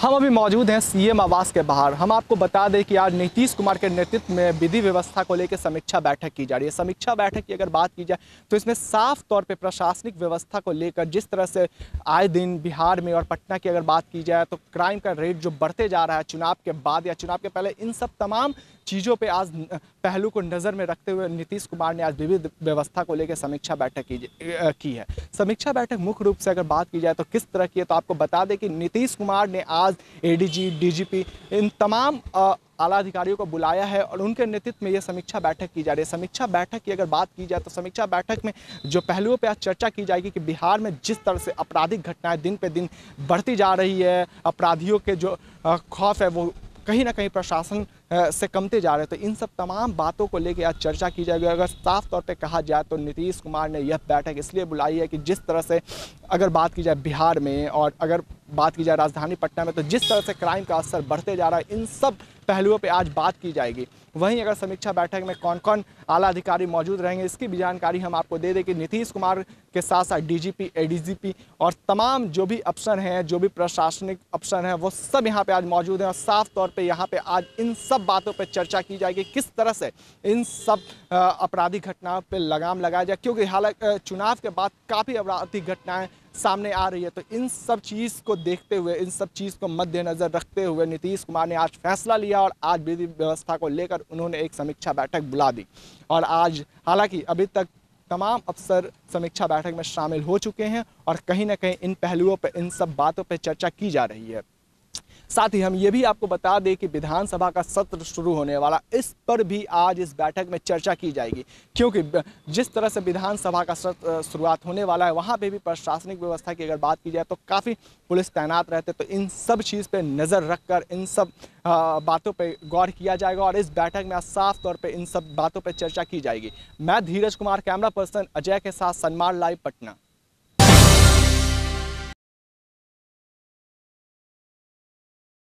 हम अभी मौजूद हैं सीएम आवास के बाहर हम आपको बता दें कि आज नीतीश कुमार के नेतृत्व में विधि व्यवस्था को लेकर समीक्षा बैठक की जा रही है समीक्षा बैठक की अगर बात की जाए तो इसमें साफ तौर पे प्रशासनिक व्यवस्था को लेकर जिस तरह से आए दिन बिहार में और पटना की अगर बात की जाए तो क्राइम का रेट जो बढ़ते जा रहा है चुनाव के बाद या चुनाव के पहले इन सब तमाम चीज़ों पर आज पहलू को नज़र में रखते हुए नीतीश कुमार ने आज विविध व्यवस्था को लेकर समीक्षा बैठक की, की है समीक्षा बैठक मुख्य रूप से अगर बात की जाए तो किस तरह की है तो आपको बता दें कि नीतीश कुमार ने आज इंचार्ज एडीजी डीजीपी इन तमाम आला अधिकारियों को बुलाया है और उनके नेतृत्व में यह समीक्षा बैठक की जा रही है समीक्षा बैठक की अगर बात की जाए तो समीक्षा बैठक में जो पहलुओं पर आज चर्चा की जाएगी कि बिहार में जिस तरह से आपराधिक घटनाएं दिन पे दिन बढ़ती जा रही है अपराधियों के जो खौफ है वो कहीं ना कहीं प्रशासन से कमते जा रहे हैं तो इन सब तमाम बातों को लेकर आज चर्चा की जाएगी अगर साफ तौर पे कहा जाए तो नीतीश कुमार ने यह बैठक इसलिए बुलाई है कि जिस तरह से अगर बात की जाए बिहार में और अगर बात की जाए राजधानी पटना में तो जिस तरह से क्राइम का असर बढ़ते जा रहा है इन सब पहलुओं पे आज बात की जाएगी वहीं अगर समीक्षा बैठक में कौन कौन आला अधिकारी मौजूद रहेंगे इसकी भी जानकारी हम आपको दे दें कि नीतीश कुमार के साथ साथ डीजीपी एडीजीपी और तमाम जो भी अफसर हैं जो भी प्रशासनिक अफसर हैं वो सब यहाँ पे आज मौजूद हैं और साफ तौर पे यहाँ पे आज इन सब बातों पर चर्चा की जाएगी किस तरह से इन सब अपराधी घटनाओं पर लगाम लगाया जाए क्योंकि हालांकि चुनाव के बाद काफ़ी अपराधी घटनाएँ सामने आ रही है तो इन सब चीज़ को देखते हुए इन सब चीज़ को मद्देनज़र रखते हुए नीतीश कुमार ने आज फैसला लिया और आज विधि व्यवस्था को लेकर उन्होंने एक समीक्षा बैठक बुला दी और आज हालांकि अभी तक तमाम अफसर समीक्षा बैठक में शामिल हो चुके हैं और कहीं ना कहीं इन पहलुओं पर इन सब बातों पर चर्चा की जा रही है साथ ही हम ये भी आपको बता दें कि विधानसभा का सत्र शुरू होने वाला इस पर भी आज इस बैठक में चर्चा की जाएगी क्योंकि जिस तरह से विधानसभा का सत्र शुरुआत होने वाला है वहाँ पर भी प्रशासनिक व्यवस्था की अगर बात की जाए तो काफ़ी पुलिस तैनात रहते तो इन सब चीज़ पर नज़र रख कर इन सब बातों पर गौर किया जाएगा और इस बैठक में आज साफ तौर पर इन सब बातों पर चर्चा की जाएगी मैं धीरज कुमार कैमरा पर्सन अजय के साथ सनमार लाइव पटना